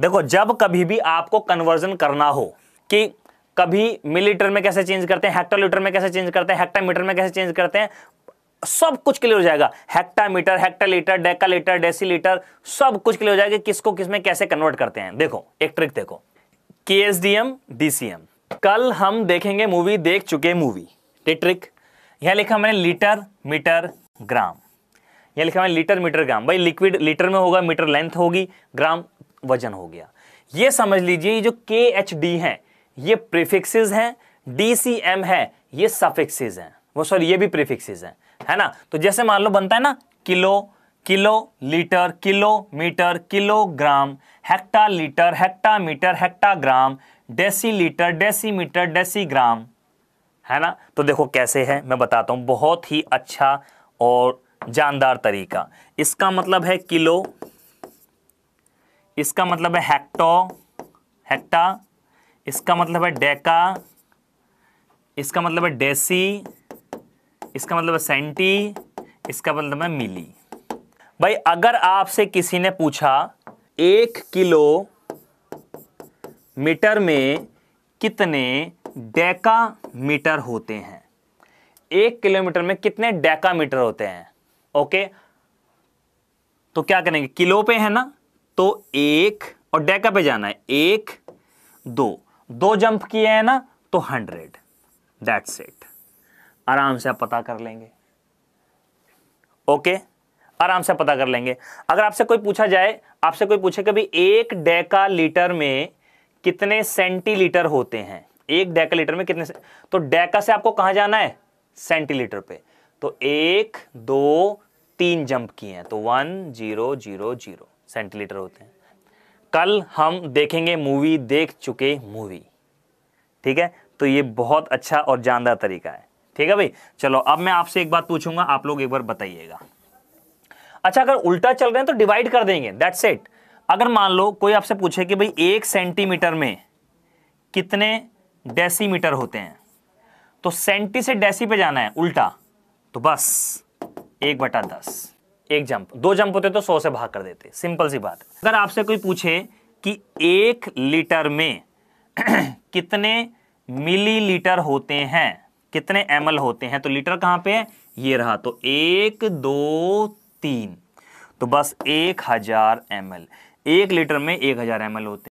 देखो जब कभी भी आपको कन्वर्जन करना हो कि कभी मिलीटर में कैसे चेंज करते हैं हेक्टोलीटर में कैसे चेंज करते हैं हेक्टामीटर में कैसे चेंज करते हैं सब कुछ क्लियर हो जाएगा हेक्टामीटर हेक्टालीटर डेकालीटर डेसीलीटर सब कुछ क्लियर हो जाएगा किसको किस में कैसे कन्वर्ट करते हैं देखो एक ट्रिक देखो K S D M D C M कल हम देखेंगे मूवी देख चुके मूवी ठीक ट्रिक यहां लिखा मैंने लीटर मीटर ग्राम यहाँ लिखा मैंने लीटर मीटर ग्राम भाई लिक्विड लीटर में होगा मीटर लेंथ होगी ग्राम वजन हो गया ये समझ लीजिए ये जो के एच डी है ये प्रिफिक्सेस हैं डी सी एम है ये सफिक्सेस हैं वो सॉरी ये भी प्रिफिक्सेस हैं है ना तो जैसे मान लो बनता है ना kilo kilo litre kilo kilometre kilogram hecto litre hecto metre hecto gram deci litre deci metre deci gram है ना तो देखो कैसे है मैं बताता हूँ बहुत ही अच्छा और जानदार तरीका इसका मतलब है किलो इसका मतलब है हेक्टो हेक्टा इसका मतलब है डेका इसका मतलब है डेसी इसका मतलब है सेंटी इसका मतलब है मिली भाई अगर आपसे किसी ने पूछा एक किलो मीटर में कितने डेका मीटर होते हैं एक किलोमीटर में कितने डेका मीटर होते हैं ओके तो क्या करेंगे किलो पे है ना तो एक और डेका पे जाना है एक दो दो जंप किए हैं ना तो हंड्रेड दैट्स इट आराम से आप पता कर लेंगे ओके आराम से पता कर लेंगे अगर आपसे कोई पूछा जाए आपसे कोई पूछे कभी एक डेका लीटर में कितने सेंटीलीटर होते हैं एक डेका लीटर में कितने से? तो डेका से आपको कहां जाना है सेंटीलीटर पे तो एक दो तीन जंप किए हैं तो one zero zero zero centilitre होते हैं कल हम देखेंगे मूवी देख चुके मूवी ठीक है तो ये बहुत अच्छा और जानदार तरीका है ठीक है भाई चलो अब मैं आपसे एक बात पूछूंगा आप लोग एक बार बताइएगा अच्छा अगर उल्टा चल रहे हैं तो डिवाइड कर देंगे दैट्स इट अगर मान लो कोई आपसे पूछे कि भाई एक सेंटीमीटर में कितने डेसीमीटर होते हैं तो सेंटी से डेसी पे जाना है उल्टा तो बस एक बटा दस एक जंप दो जंप होते तो सौ से भाग कर देते सिंपल सी बात अगर आपसे कोई पूछे कि एक लीटर में कितने मिलीलीटर होते हैं कितने एम होते हैं तो लीटर कहां पे है ये रहा तो एक दो तीन तो बस एक हजार एम एक लीटर में एक हजार एम होते हैं